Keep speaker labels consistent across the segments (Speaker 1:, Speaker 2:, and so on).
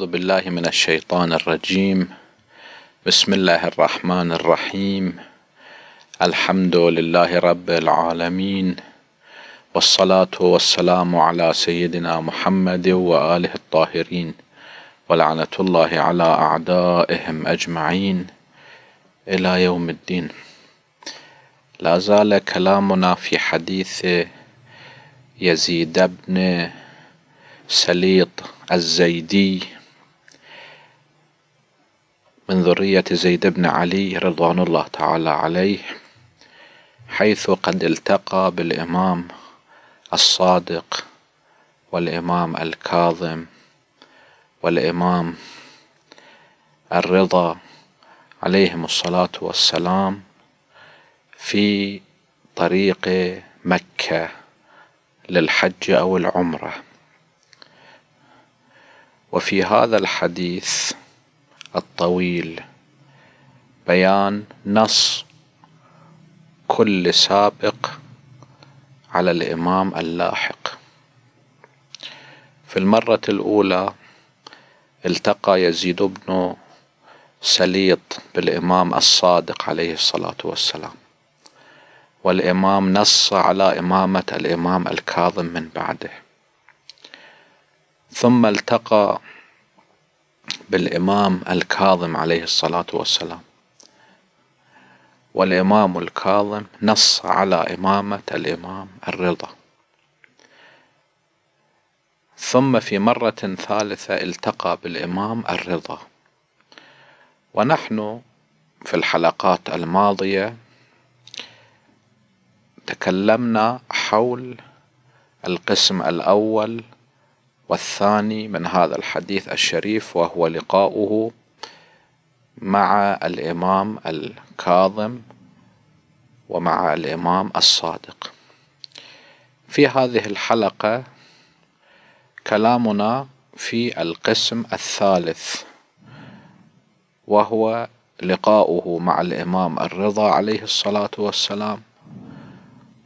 Speaker 1: أعوذ بالله من الشيطان الرجيم بسم الله الرحمن الرحيم الحمد لله رب العالمين والصلاة والسلام على سيدنا محمد وآله الطاهرين ولعنة الله على أعدائهم أجمعين إلى يوم الدين لا زال كلامنا في حديث يزيد بن سليط الزيدي من ذرية زيد بن علي رضوان الله تعالى عليه حيث قد التقى بالإمام الصادق والإمام الكاظم والإمام الرضا عليهم الصلاة والسلام في طريق مكة للحج أو العمرة وفي هذا الحديث الطويل بيان نص كل سابق على الإمام اللاحق في المرة الأولى التقى يزيد بن سليط بالإمام الصادق عليه الصلاة والسلام والإمام نص على إمامة الإمام الكاظم من بعده ثم التقى بالإمام الكاظم عليه الصلاة والسلام والإمام الكاظم نص على إمامة الإمام الرضا ثم في مرة ثالثة التقى بالإمام الرضا ونحن في الحلقات الماضية تكلمنا حول القسم الأول والثاني من هذا الحديث الشريف وهو لقاؤه مع الإمام الكاظم ومع الإمام الصادق في هذه الحلقة كلامنا في القسم الثالث وهو لقاؤه مع الإمام الرضا عليه الصلاة والسلام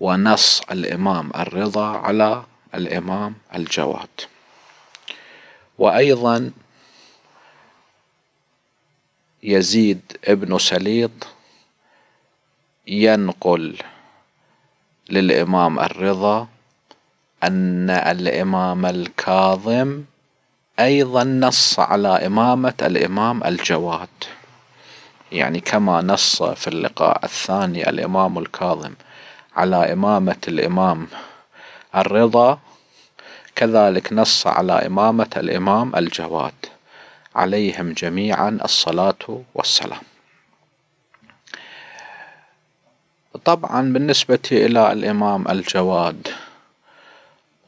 Speaker 1: ونص الإمام الرضا على الإمام الجواد وأيضا يزيد ابن سليط ينقل للإمام الرضا أن الإمام الكاظم أيضا نص على إمامة الإمام الجواد يعني كما نص في اللقاء الثاني الإمام الكاظم على إمامة الإمام الرضا كذلك نص على إمامة الإمام الجواد عليهم جميعا الصلاة والسلام طبعا بالنسبة إلى الإمام الجواد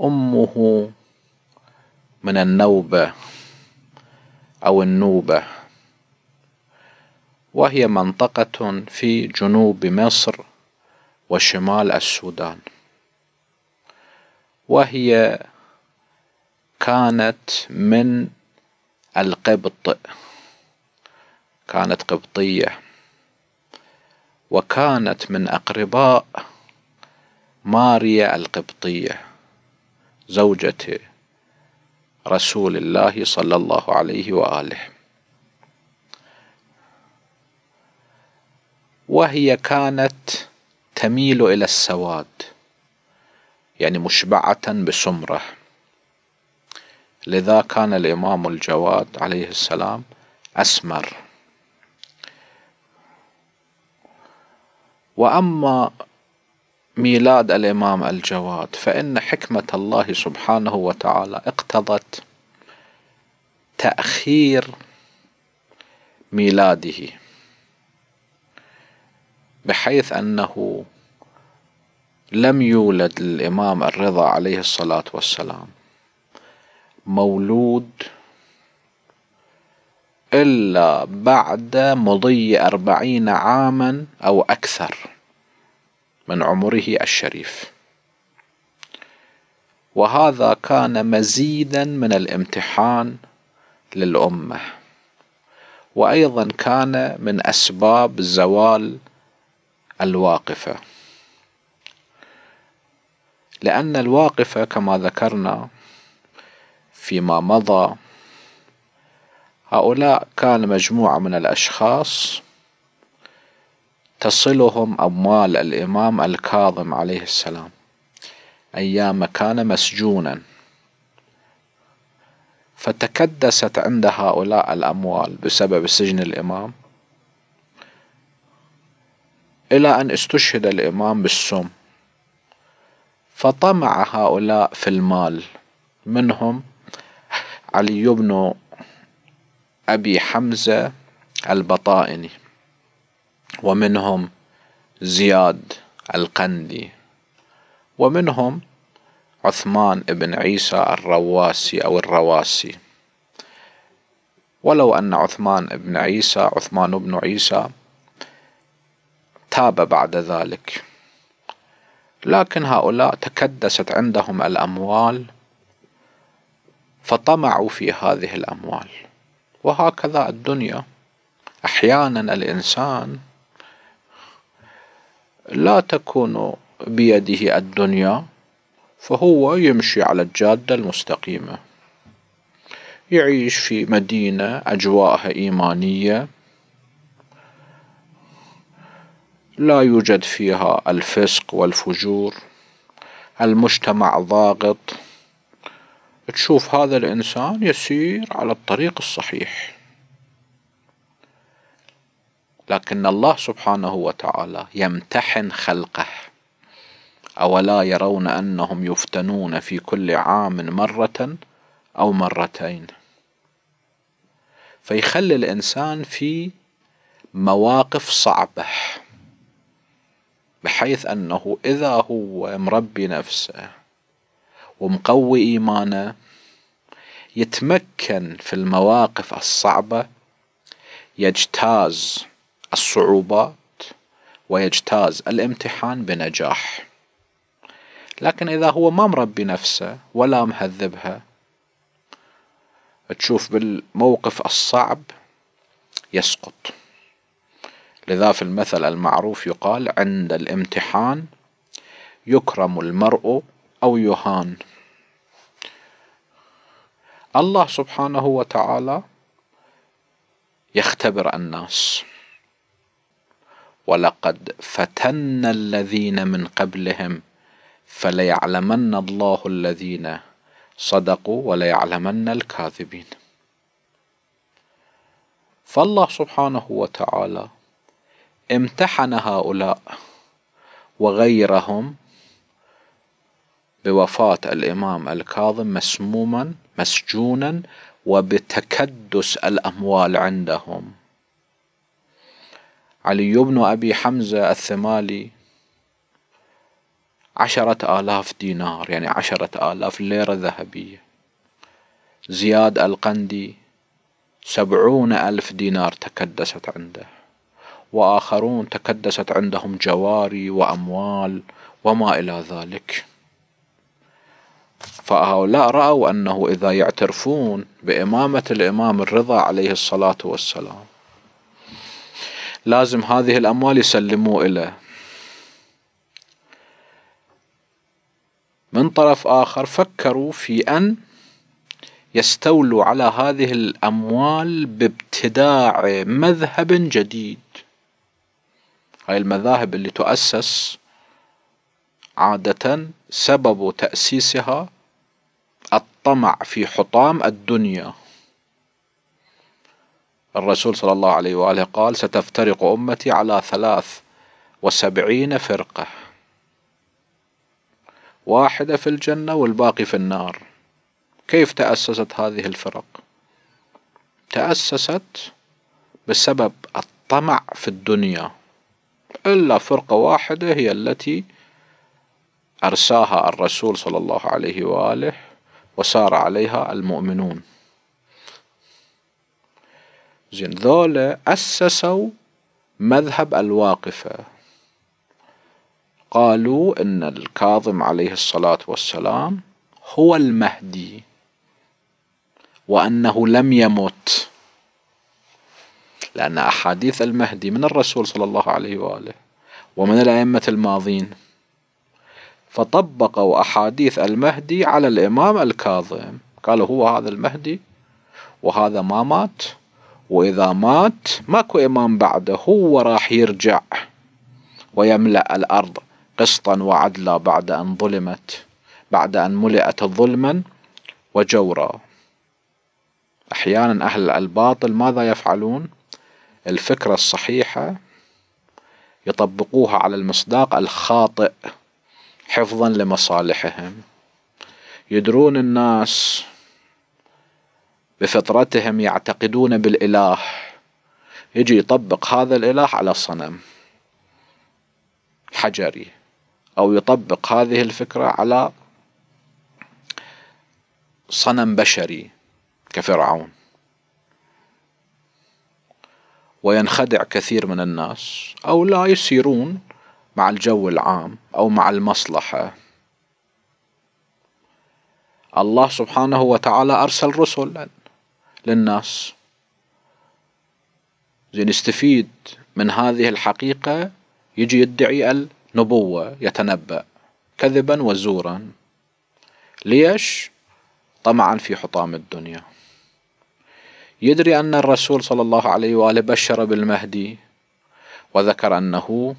Speaker 1: أمه من النوبة أو النوبة وهي منطقة في جنوب مصر وشمال السودان وهي كانت من القبط كانت قبطية وكانت من أقرباء ماريا القبطية زوجة رسول الله صلى الله عليه وآله وهي كانت تميل إلى السواد يعني مشبعة بسمره لذا كان الإمام الجواد عليه السلام أسمر وأما ميلاد الإمام الجواد فإن حكمة الله سبحانه وتعالى اقتضت تأخير ميلاده بحيث أنه لم يولد الإمام الرضا عليه الصلاة والسلام مولود إلا بعد مضي أربعين عاما أو أكثر من عمره الشريف وهذا كان مزيدا من الامتحان للأمة وأيضا كان من أسباب زوال الواقفة لأن الواقفة كما ذكرنا فيما مضى هؤلاء كان مجموعة من الأشخاص تصلهم أموال الإمام الكاظم عليه السلام أيام كان مسجونا فتكدست عند هؤلاء الأموال بسبب سجن الإمام إلى أن استشهد الإمام بالسم فطمع هؤلاء في المال منهم علي بن أبي حمزة البطائني ومنهم زياد القندي ومنهم عثمان بن عيسى الرواسي أو الرواسي ولو أن عثمان بن عيسى عثمان بن عيسى تاب بعد ذلك لكن هؤلاء تكدست عندهم الأموال فطمعوا في هذه الأموال وهكذا الدنيا أحيانا الإنسان لا تكون بيده الدنيا فهو يمشي على الجادة المستقيمة يعيش في مدينة أجواءها إيمانية لا يوجد فيها الفسق والفجور المجتمع ضاغط تشوف هذا الإنسان يسير على الطريق الصحيح لكن الله سبحانه وتعالى يمتحن خلقه أولا يرون أنهم يفتنون في كل عام مرة أو مرتين فيخلي الإنسان في مواقف صعبة بحيث أنه إذا هو مربي نفسه ومقوي إيمانه يتمكن في المواقف الصعبة يجتاز الصعوبات ويجتاز الامتحان بنجاح لكن إذا هو ما مربي نفسه ولا مهذبها تشوف بالموقف الصعب يسقط لذا في المثل المعروف يقال عند الامتحان يكرم المرء أو يهان الله سبحانه وتعالى يختبر الناس ولقد فتنا الذين من قبلهم فليعلمن الله الذين صدقوا وليعلمن الكاذبين فالله سبحانه وتعالى امتحن هؤلاء وغيرهم بوفاة الإمام الكاظم مسموما مسجونا وبتكدس الأموال عندهم علي بن أبي حمزة الثمالي عشرة آلاف دينار يعني عشرة آلاف ليرة ذهبية زياد القندي سبعون ألف دينار تكدست عنده وآخرون تكدست عندهم جواري وأموال وما إلى ذلك فهؤلاء رأوا أنه إذا يعترفون بإمامة الإمام الرضا عليه الصلاة والسلام لازم هذه الأموال يسلموا إليه من طرف آخر فكروا في أن يستولوا على هذه الأموال بابتداع مذهب جديد هاي المذاهب اللي تؤسس عادة سبب تأسيسها الطمع في حطام الدنيا الرسول صلى الله عليه وآله قال ستفترق أمتي على ثلاث وسبعين فرقة واحدة في الجنة والباقي في النار كيف تأسست هذه الفرق تأسست بسبب الطمع في الدنيا إلا فرقة واحدة هي التي أرساها الرسول صلى الله عليه وآله وسار عليها المؤمنون زين ذولا أسسوا مذهب الواقفة قالوا إن الكاظم عليه الصلاة والسلام هو المهدي وأنه لم يمت لأن أحاديث المهدي من الرسول صلى الله عليه وآله ومن الأئمة الماضين فطبقوا أحاديث المهدي على الإمام الكاظم قالوا هو هذا المهدي وهذا ما مات وإذا مات ماكو إمام بعده هو راح يرجع ويملأ الأرض قسطا وعدلا بعد أن ظلمت بعد أن ملئت ظلما وجورا أحيانا أهل الباطل ماذا يفعلون الفكرة الصحيحة يطبقوها على المصداق الخاطئ حفظا لمصالحهم يدرون الناس بفطرتهم يعتقدون بالاله يجي يطبق هذا الاله على صنم حجري او يطبق هذه الفكره على صنم بشري كفرعون وينخدع كثير من الناس او لا يسيرون مع الجو العام أو مع المصلحة الله سبحانه وتعالى أرسل رسل للناس يستفيد من هذه الحقيقة يجي يدعي النبوة يتنبأ كذبا وزورا ليش؟ طمعا في حطام الدنيا يدري أن الرسول صلى الله عليه وآله بشر بالمهدي وذكر أنه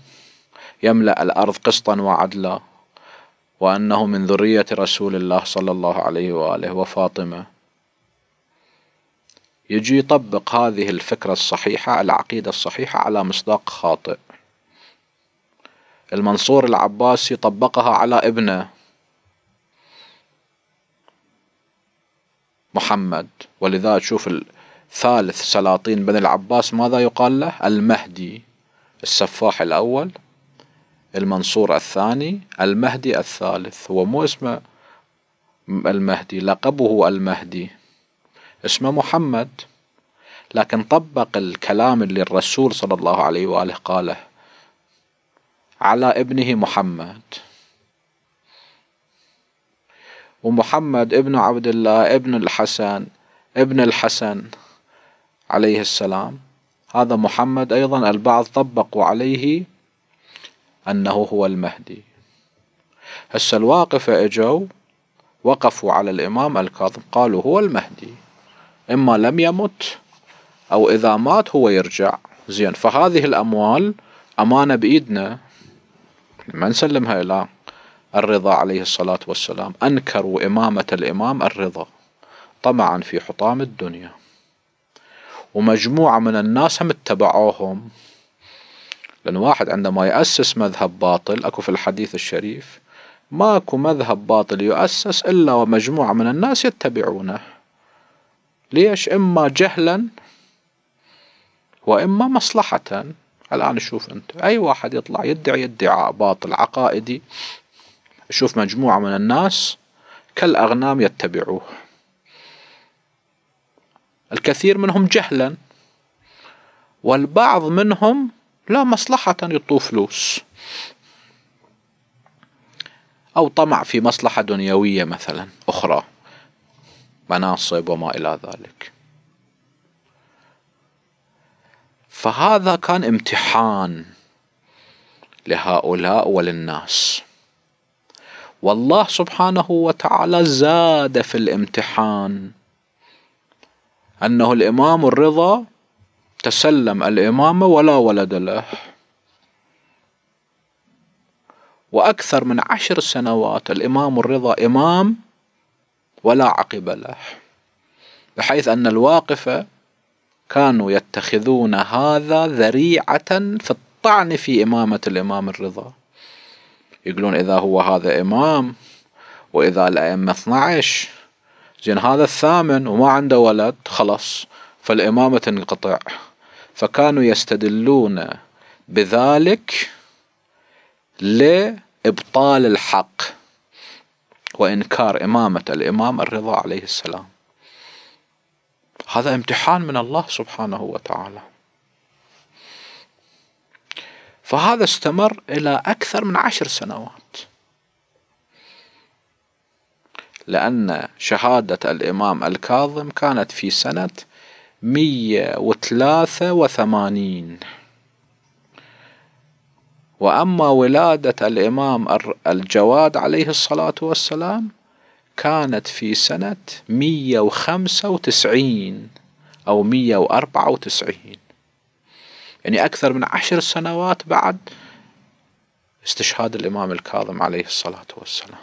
Speaker 1: يملأ الأرض قسطا وعدلا وأنه من ذرية رسول الله صلى الله عليه وآله وفاطمة يجي يطبق هذه الفكرة الصحيحة العقيدة الصحيحة على مصداق خاطئ المنصور العباسي طبقها على ابنه محمد ولذا تشوف الثالث سلاطين بني العباس ماذا يقال له المهدي السفاح الأول المنصور الثاني المهدي الثالث هو مو اسمه المهدي لقبه المهدي اسمه محمد لكن طبق الكلام اللي الرسول صلى الله عليه وآله قاله على ابنه محمد ومحمد ابن عبد الله ابن الحسن ابن الحسن عليه السلام هذا محمد أيضا البعض طبقوا عليه أنه هو المهدي هسه الواقفة إجوا وقفوا على الإمام الكاظم قالوا هو المهدي إما لم يمت أو إذا مات هو يرجع زين فهذه الأموال أمانة بإيدنا ما نسلمها إلى الرضا عليه الصلاة والسلام أنكروا إمامة الإمام الرضا طمعا في حطام الدنيا ومجموعة من الناس هم اتبعوهم لأن واحد عندما يأسس مذهب باطل أكو في الحديث الشريف ماكو مذهب باطل يؤسس إلا ومجموعة من الناس يتبعونه ليش إما جهلا وإما مصلحة الآن شوف أنت أي واحد يطلع يدعي ادعاء باطل عقائدي شوف مجموعة من الناس كالأغنام يتبعوه الكثير منهم جهلا والبعض منهم لا مصلحة يطوه فلوس أو طمع في مصلحة دنيوية مثلا أخرى مناصب وما إلى ذلك فهذا كان امتحان لهؤلاء وللناس والله سبحانه وتعالى زاد في الامتحان أنه الإمام الرضا تسلم الإمامة ولا ولد له وأكثر من عشر سنوات الإمام الرضا إمام ولا عقب له بحيث أن الواقفة كانوا يتخذون هذا ذريعة في الطعن في إمامة الإمام الرضا يقولون إذا هو هذا إمام وإذا الأئمة 12 زين هذا الثامن وما عنده ولد خلص فالإمامة تنقطع فكانوا يستدلون بذلك لإبطال الحق وإنكار إمامة الإمام الرضا عليه السلام هذا امتحان من الله سبحانه وتعالى فهذا استمر إلى أكثر من عشر سنوات لأن شهادة الإمام الكاظم كانت في سنة مية وثلاثة وثمانين وأما ولادة الإمام الجواد عليه الصلاة والسلام كانت في سنة مية وخمسة وتسعين أو مية وأربعة وتسعين يعني أكثر من عشر سنوات بعد استشهاد الإمام الكاظم عليه الصلاة والسلام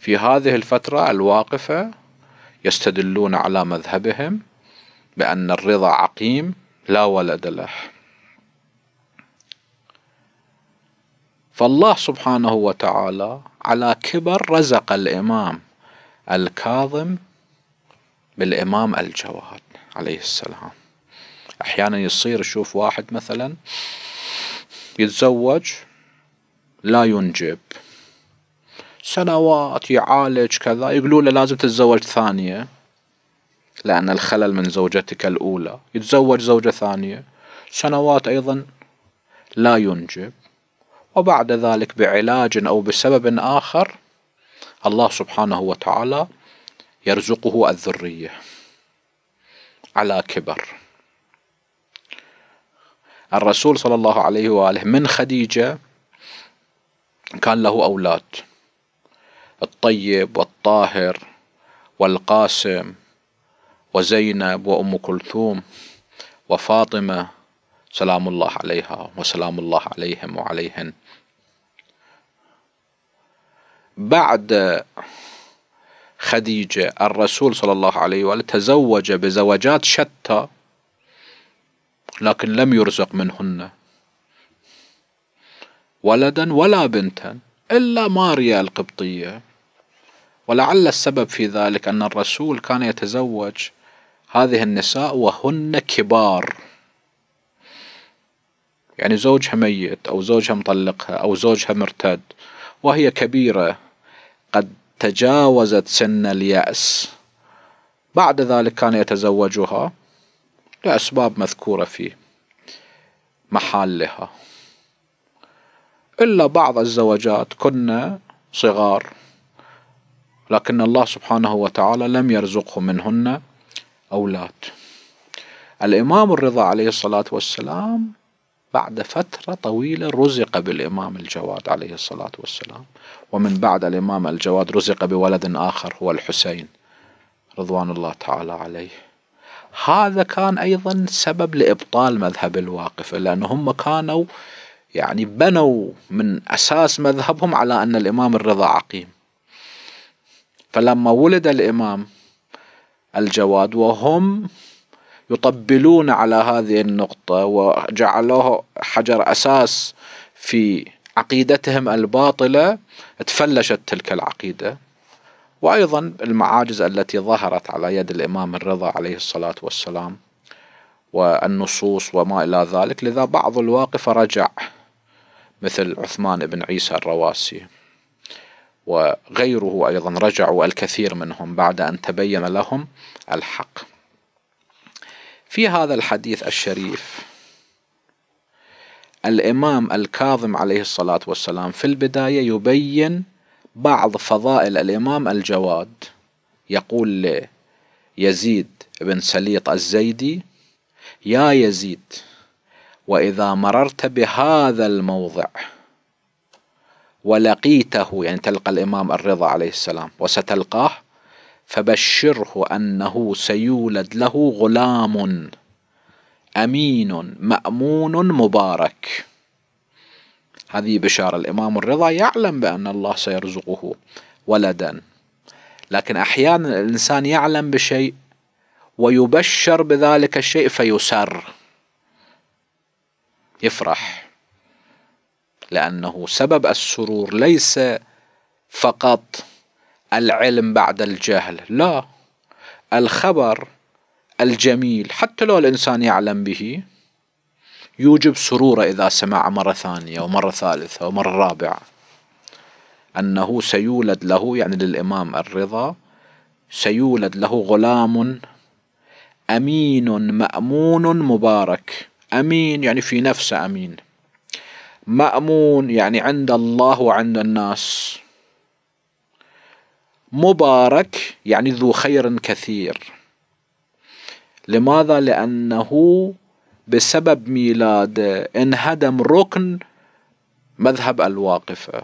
Speaker 1: في هذه الفترة الواقفة يستدلون على مذهبهم بأن الرضا عقيم لا ولد له فالله سبحانه وتعالى على كبر رزق الإمام الكاظم بالإمام الجواد عليه السلام أحيانا يصير يشوف واحد مثلا يتزوج لا ينجب سنوات يعالج كذا يقولوا له لازم تتزوج ثانية لأن الخلل من زوجتك الأولى يتزوج زوجة ثانية سنوات أيضا لا ينجب وبعد ذلك بعلاج أو بسبب آخر الله سبحانه وتعالى يرزقه الذرية على كبر الرسول صلى الله عليه وآله من خديجة كان له أولاد الطيب والطاهر والقاسم وزينب وأم كلثوم وفاطمة سلام الله عليها وسلام الله عليهم وعليهن بعد خديجة الرسول صلى الله عليه وآله تزوج بزوجات شتى لكن لم يرزق منهن ولدا ولا بنتا إلا ماريا القبطية ولعل السبب في ذلك أن الرسول كان يتزوج هذه النساء وهن كبار يعني زوجها ميت أو زوجها مطلقها أو زوجها مرتد وهي كبيرة قد تجاوزت سن اليأس بعد ذلك كان يتزوجها لأسباب مذكورة في محلها إلا بعض الزوجات كنا صغار لكن الله سبحانه وتعالى لم يرزقه منهن أولاد الإمام الرضا عليه الصلاة والسلام بعد فترة طويلة رزق بالإمام الجواد عليه الصلاة والسلام ومن بعد الإمام الجواد رزق بولد آخر هو الحسين رضوان الله تعالى عليه هذا كان أيضا سبب لإبطال مذهب الواقف لأن هم كانوا يعني بنوا من أساس مذهبهم على أن الإمام الرضا عقيم فلما ولد الإمام الجواد وهم يطبلون على هذه النقطة وجعلوه حجر أساس في عقيدتهم الباطلة تفلشت تلك العقيدة وأيضا المعاجز التي ظهرت على يد الإمام الرضا عليه الصلاة والسلام والنصوص وما إلى ذلك لذا بعض الواقف رجع مثل عثمان بن عيسى الرواسي وغيره أيضا رجعوا الكثير منهم بعد أن تبين لهم الحق في هذا الحديث الشريف الإمام الكاظم عليه الصلاة والسلام في البداية يبين بعض فضائل الإمام الجواد يقول ليزيد بن سليط الزيدي يا يزيد وإذا مررت بهذا الموضع ولقيته يعني تلقى الإمام الرضا عليه السلام وستلقاه فبشره أنه سيولد له غلام أمين مأمون مبارك هذه بشارة الإمام الرضا يعلم بأن الله سيرزقه ولدا لكن أحيانا الإنسان يعلم بشيء ويبشر بذلك الشيء فيسر يفرح لأنه سبب السرور ليس فقط العلم بعد الجهل لا الخبر الجميل حتى لو الإنسان يعلم به يوجب سروره إذا سمع مرة ثانية ومرة ثالثة ومرة رابعة أنه سيولد له يعني للإمام الرضا سيولد له غلام أمين مأمون مبارك أمين يعني في نفسه أمين مأمون يعني عند الله وعند الناس مبارك يعني ذو خير كثير لماذا لأنه بسبب ميلاده انهدم ركن مذهب الواقفة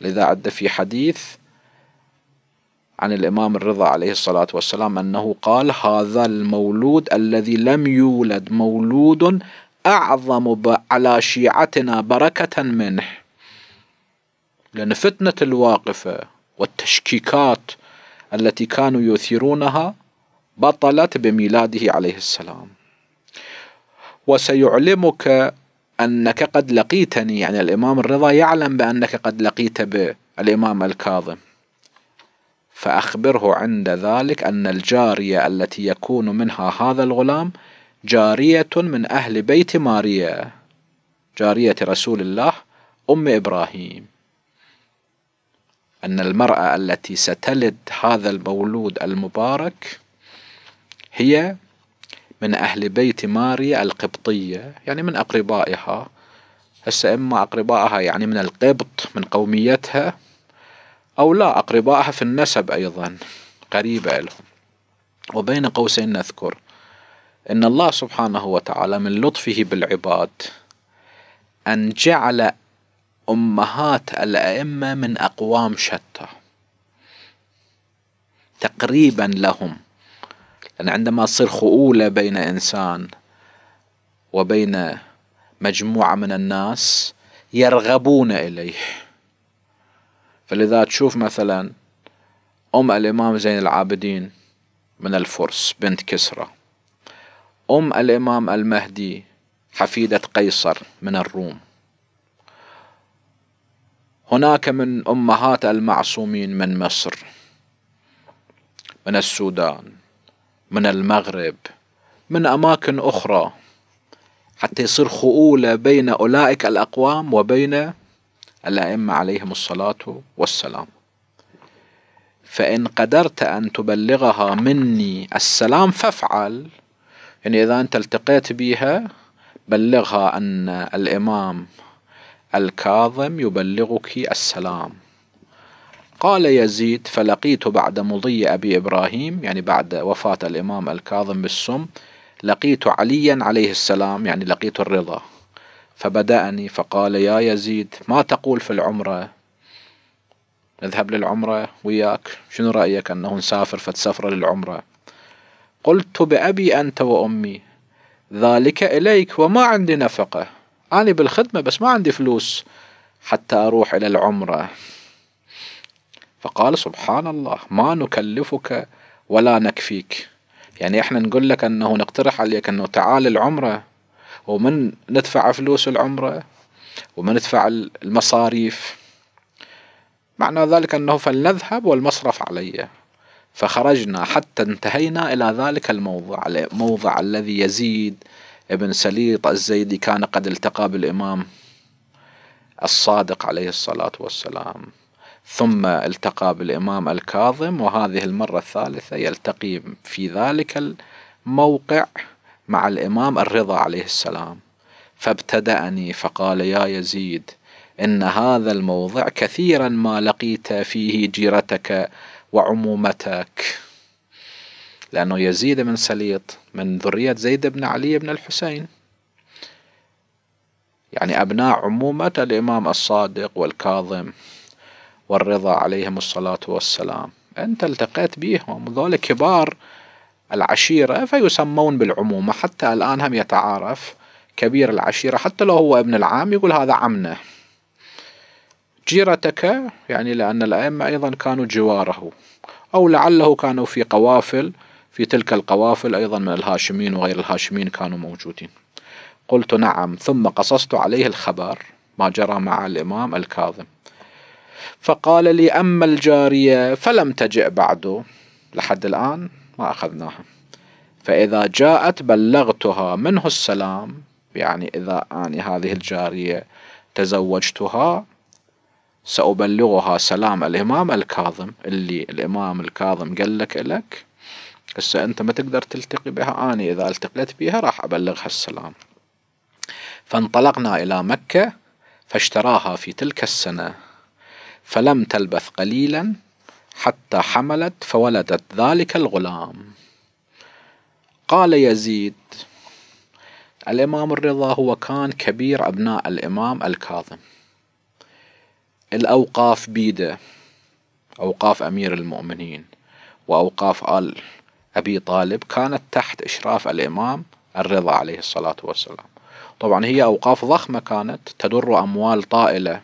Speaker 1: لذا عد في حديث عن الإمام الرضا عليه الصلاة والسلام أنه قال هذا المولود الذي لم يولد مولود أعظم على شيعتنا بركة منه لأن فتنة الواقفة والتشكيكات التي كانوا يثيرونها بطلت بميلاده عليه السلام وسيعلمك أنك قد لقيتني يعني الإمام الرضا يعلم بأنك قد لقيت بالإمام الكاظم فأخبره عند ذلك أن الجارية التي يكون منها هذا الغلام جارية من أهل بيت ماريا جارية رسول الله أم إبراهيم أن المرأة التي ستلد هذا المولود المبارك هي من أهل بيت ماريا القبطية يعني من أقربائها هسه إما أقربائها يعني من القبط من قوميتها أو لا أقربائها في النسب أيضا قريبة لهم وبين قوسين نذكر ان الله سبحانه وتعالى من لطفه بالعباد ان جعل امهات الائمه من اقوام شتى تقريبا لهم لان عندما تصير خؤوله بين انسان وبين مجموعه من الناس يرغبون اليه فلذا تشوف مثلا ام الامام زين العابدين من الفرس بنت كسرى أم الإمام المهدي حفيدة قيصر من الروم هناك من أمهات المعصومين من مصر من السودان من المغرب من أماكن أخرى حتى يصير خؤولة بين أولئك الأقوام وبين الأئمة عليهم الصلاة والسلام فإن قدرت أن تبلغها مني السلام فافعل يعني إذا أنت التقيت بها بلغها أن الإمام الكاظم يبلغك السلام قال يزيد فلقيت بعد مضي أبي إبراهيم يعني بعد وفاة الإمام الكاظم بالسم لقيت عليا عليه السلام يعني لقيت الرضا فبدأني فقال يا يزيد ما تقول في العمرة نذهب للعمرة وياك شنو رأيك أنه نسافر فتسفر للعمرة قلت بأبي أنت وأمي ذلك إليك وما عندي نفقة أنا بالخدمة بس ما عندي فلوس حتى أروح إلى العمرة فقال سبحان الله ما نكلفك ولا نكفيك يعني احنا نقول لك انه نقترح عليك انه تعال العمرة ومن ندفع فلوس العمرة ومن ندفع المصاريف معنى ذلك انه فلنذهب والمصرف علي فخرجنا حتى انتهينا إلى ذلك الموضع الموضع الذي يزيد ابن سليط الزيدي كان قد التقى بالإمام الصادق عليه الصلاة والسلام ثم التقى بالإمام الكاظم وهذه المرة الثالثة يلتقي في ذلك الموقع مع الإمام الرضا عليه السلام فابتدأني فقال يا يزيد إن هذا الموضع كثيرا ما لقيت فيه جيرتك وعمومتك لأنه يزيد بن سليط من ذرية زيد بن علي بن الحسين يعني أبناء عمومة الإمام الصادق والكاظم والرضا عليهم الصلاة والسلام أنت التقيت بهم ذول كبار العشيرة فيسمون بالعمومة حتى الآن هم يتعارف كبير العشيرة حتى لو هو ابن العام يقول هذا عمنا جيرتك يعني لأن الأئمة أيضا كانوا جواره أو لعله كانوا في قوافل في تلك القوافل أيضا من الهاشمين وغير الهاشمين كانوا موجودين قلت نعم ثم قصصت عليه الخبر ما جرى مع الإمام الكاظم فقال لي أما الجارية فلم تجئ بعد لحد الآن ما أخذناها فإذا جاءت بلغتها منه السلام يعني إذا أنا هذه الجارية تزوجتها سأبلغها سلام الإمام الكاظم اللي الإمام الكاظم قال لك لك هسه أنت ما تقدر تلتقي بها أنا إذا التقيت بها راح أبلغها السلام فانطلقنا إلى مكة فاشتراها في تلك السنة فلم تلبث قليلا حتى حملت فولدت ذلك الغلام قال يزيد الإمام الرضا هو كان كبير أبناء الإمام الكاظم الأوقاف بيده أوقاف أمير المؤمنين وأوقاف آل أبي طالب كانت تحت إشراف الإمام الرضا عليه الصلاة والسلام طبعا هي أوقاف ضخمة كانت تدر أموال طائلة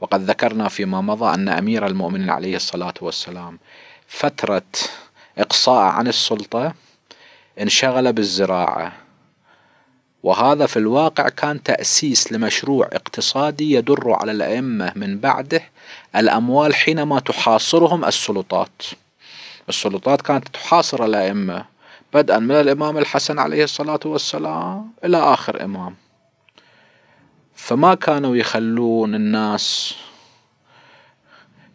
Speaker 1: وقد ذكرنا فيما مضى أن أمير المؤمنين عليه الصلاة والسلام فترة إقصاء عن السلطة انشغل بالزراعة وهذا في الواقع كان تأسيس لمشروع اقتصادي يدر على الأئمة من بعده الأموال حينما تحاصرهم السلطات السلطات كانت تحاصر الأئمة بدءا من الإمام الحسن عليه الصلاة والسلام إلى آخر إمام فما كانوا يخلون الناس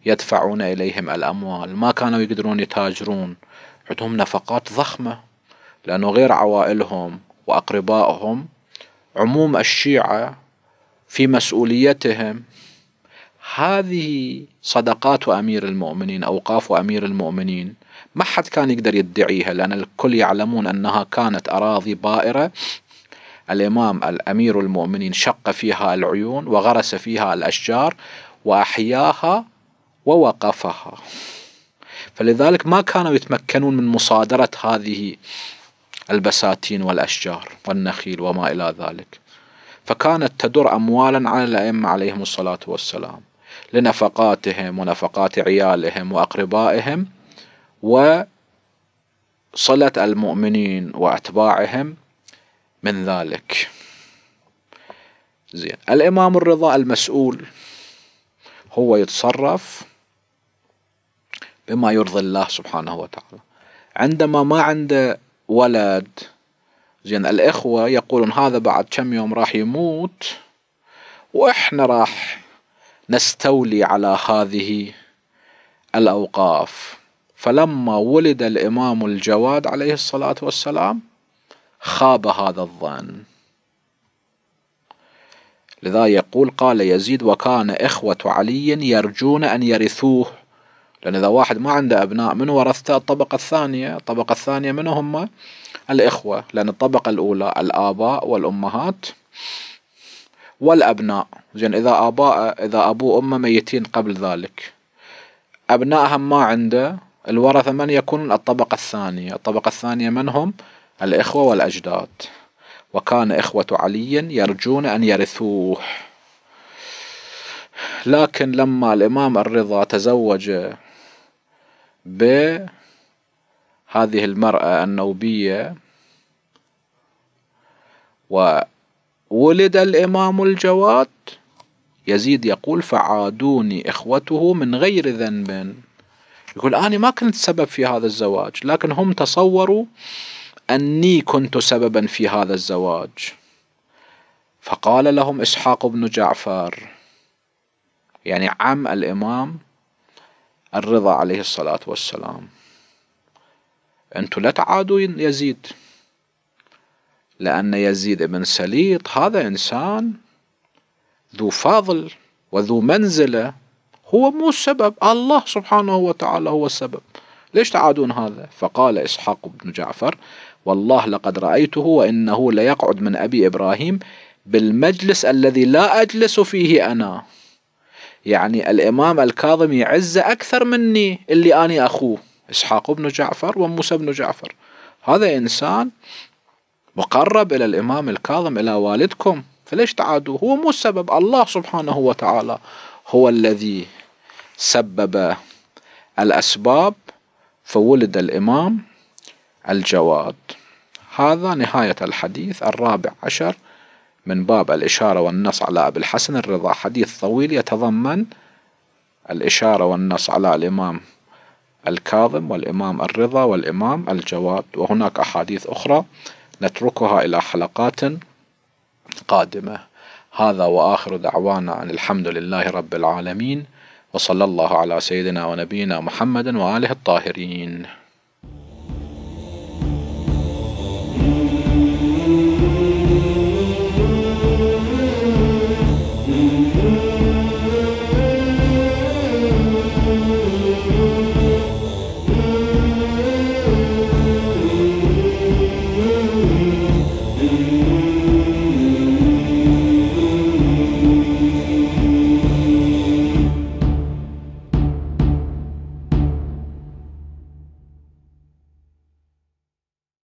Speaker 1: يدفعون إليهم الأموال ما كانوا يقدرون يتاجرون عندهم نفقات ضخمة لأنه غير عوائلهم وأقربائهم عموم الشيعة في مسؤوليتهم هذه صدقات أمير المؤمنين أوقاف أمير المؤمنين ما حد كان يقدر يدعيها لأن الكل يعلمون أنها كانت أراضي بائرة الإمام الأمير المؤمنين شق فيها العيون وغرس فيها الأشجار وأحياها ووقفها فلذلك ما كانوا يتمكنون من مصادرة هذه البساتين والأشجار والنخيل وما إلى ذلك فكانت تدر أموالا على الأئمة عليهم الصلاة والسلام لنفقاتهم ونفقات عيالهم وأقربائهم وصلة المؤمنين وأتباعهم من ذلك زين الإمام الرضا المسؤول هو يتصرف بما يرضي الله سبحانه وتعالى عندما ما عنده ولد زين الإخوة يقولون هذا بعد كم يوم راح يموت وإحنا راح نستولي على هذه الأوقاف فلما ولد الإمام الجواد عليه الصلاة والسلام خاب هذا الظن لذا يقول قال يزيد وكان إخوة علي يرجون أن يرثوه لأن إذا واحد ما عنده أبناء من ورثته الطبقة الثانية الطبقة الثانية من هم الإخوة لأن الطبقة الأولى الآباء والأمهات والأبناء زين إذا آباء إذا أبوه أمه ميتين قبل ذلك أبنائهم ما عنده الورثة من يكون الطبقة الثانية الطبقة الثانية من هم الإخوة والأجداد وكان إخوة علي يرجون أن يرثوه لكن لما الإمام الرضا تزوج بهذه المرأة النوبية وولد الإمام الجواد يزيد يقول فعادوني إخوته من غير ذنب يقول أنا ما كنت سبب في هذا الزواج لكن هم تصوروا أني كنت سببا في هذا الزواج فقال لهم إسحاق بن جعفر يعني عم الإمام الرضا عليه الصلاة والسلام أنتم لا تعادوا يزيد لأن يزيد بن سليط هذا إنسان ذو فضل وذو منزلة هو مو السبب الله سبحانه وتعالى هو السبب ليش تعادون هذا فقال إسحاق بن جعفر والله لقد رأيته وإنه ليقعد من أبي إبراهيم بالمجلس الذي لا أجلس فيه أنا يعني الإمام الكاظم يعزه أكثر مني اللي أنا أخوه إسحاق بن جعفر وموسى بن جعفر هذا إنسان مقرب إلى الإمام الكاظم إلى والدكم فليش تعادوه هو مو السبب الله سبحانه وتعالى هو الذي سبب الأسباب فولد الإمام الجواد هذا نهاية الحديث الرابع عشر من باب الإشارة والنص على أبي الحسن الرضا حديث طويل يتضمن الإشارة والنص على الإمام الكاظم والإمام الرضا والإمام الجواد وهناك أحاديث أخرى نتركها إلى حلقات قادمة هذا وآخر دعوانا أن الحمد لله رب العالمين وصلى الله على سيدنا ونبينا محمد وآله الطاهرين